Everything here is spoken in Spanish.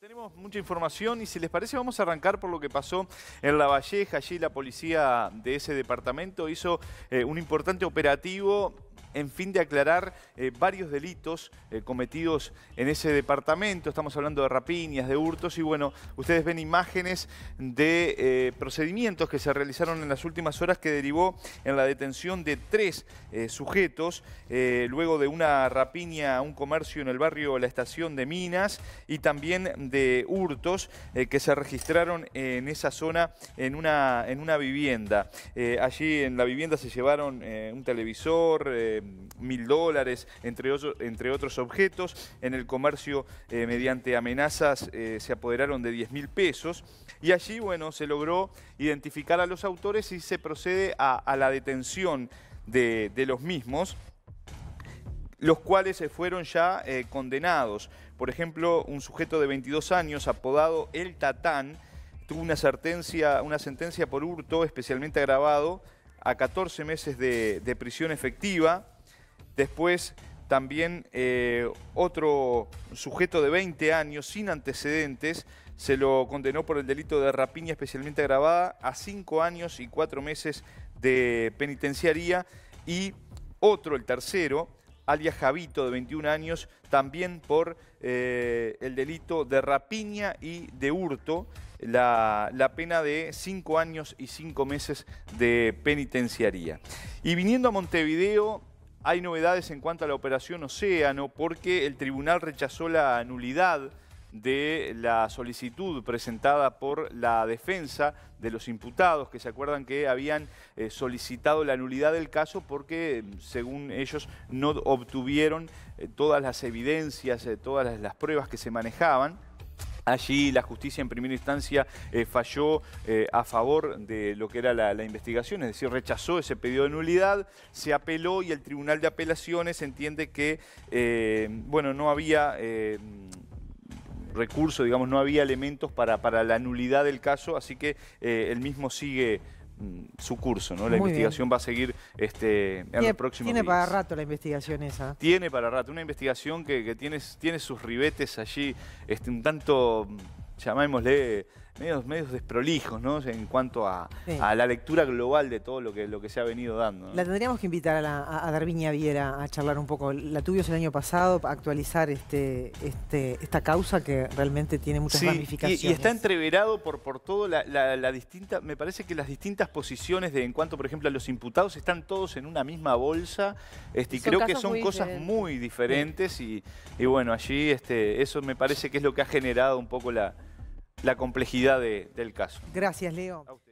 Tenemos mucha información y si les parece vamos a arrancar por lo que pasó en La Valleja. Allí la policía de ese departamento hizo eh, un importante operativo en fin de aclarar eh, varios delitos eh, cometidos en ese departamento. Estamos hablando de rapiñas, de hurtos y bueno, ustedes ven imágenes de eh, procedimientos que se realizaron en las últimas horas que derivó en la detención de tres sujetos luego de una rapiña a un comercio en el barrio La Estación de Minas y también de hurtos que se registraron en esa zona en en una vivienda. allí en la vivienda se llevaron un televisor, mil dólares, entre, otros objetos. En el comercio, eh, mediante amenazas, eh, se apoderaron de 10 mil pesos. Y allí, bueno, se logró identificar a los autores y se procede a, la detención de, los mismos los cuales se eh, fueron ya condenados. Por ejemplo, un sujeto de 22 años apodado El Tatán tuvo una sentencia, una sentencia por hurto especialmente agravado a 14 meses de, prisión efectiva. Después también eh, otro sujeto de 20 años sin antecedentes se lo condenó por el delito de rapiña especialmente agravada a 5 años y 4 meses de penitenciaría. Y otro, el tercero, alias Javito, de 21 años, también por eh, el delito de rapiña y de hurto la, pena de cinco años y cinco meses de penitenciaría. Y viniendo a Montevideo, hay novedades en cuanto a la operación Océano porque el tribunal rechazó la nulidad de la solicitud presentada por la defensa de los imputados, que se acuerdan que habían eh, solicitado la nulidad del caso porque, según ellos, no obtuvieron eh, todas las evidencias, eh, todas las pruebas que se manejaban. Allí la justicia en primera instancia eh, falló eh, a favor de lo que era la, investigación, es decir, rechazó ese pedido de nulidad, se apeló y el Tribunal de Apelaciones entiende que, eh, bueno, no había recurso, digamos, no había elementos para, para, la nulidad del caso, así que el mismo sigue Mm, su curso, ¿no? La investigación va a seguir este, en los próximos Tiene para rato la investigación esa. Tiene para rato, una investigación que, tiene, sus ribetes allí, este, un tanto, mm, llamémosle medios, desprolijos, ¿no? En cuanto a, la lectura global de todo lo que, se ha venido dando. La tendríamos que invitar a, la, a Darviña Viera a charlar un poco. La tuvimos el año pasado, para actualizar este, este, esta causa que realmente tiene muchas sí, Y, está entreverado por, todo la, distinta, me parece que las distintas posiciones de en cuanto, por ejemplo, a los imputados están todos en una misma bolsa. Este, y creo que son cosas muy diferentes. Y, bueno, allí eso me parece que es lo que ha generado un poco la la complejidad del caso. Gracias, Leo.